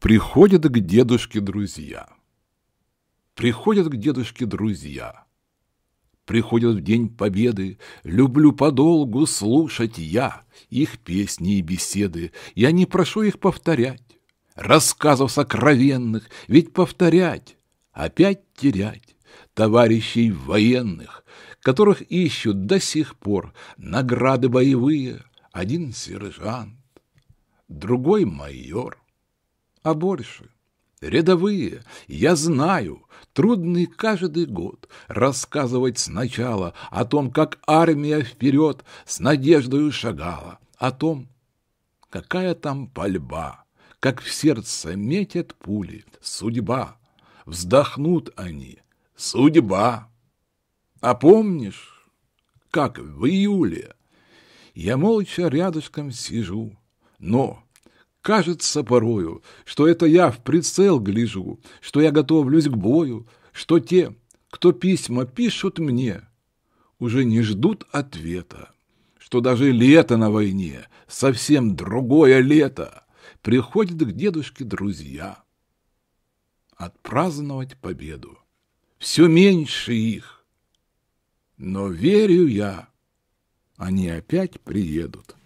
Приходят к дедушке друзья. Приходят к дедушке друзья. Приходят в день победы, Люблю подолгу слушать я Их песни и беседы. Я не прошу их повторять, Рассказов сокровенных, Ведь повторять, опять терять Товарищей военных, Которых ищут до сих пор Награды боевые, Один сержант, другой майор а больше. Рядовые, я знаю, трудный каждый год рассказывать сначала о том, как армия вперед с надеждою шагала, о том, какая там пальба, как в сердце метят пули, судьба. Вздохнут они, судьба. А помнишь, как в июле я молча рядышком сижу, но Кажется порою, что это я в прицел гляжу, что я готовлюсь к бою, что те, кто письма пишут мне, уже не ждут ответа, что даже лето на войне, совсем другое лето, приходят к дедушке друзья отпраздновать победу. Все меньше их. Но верю я, они опять приедут.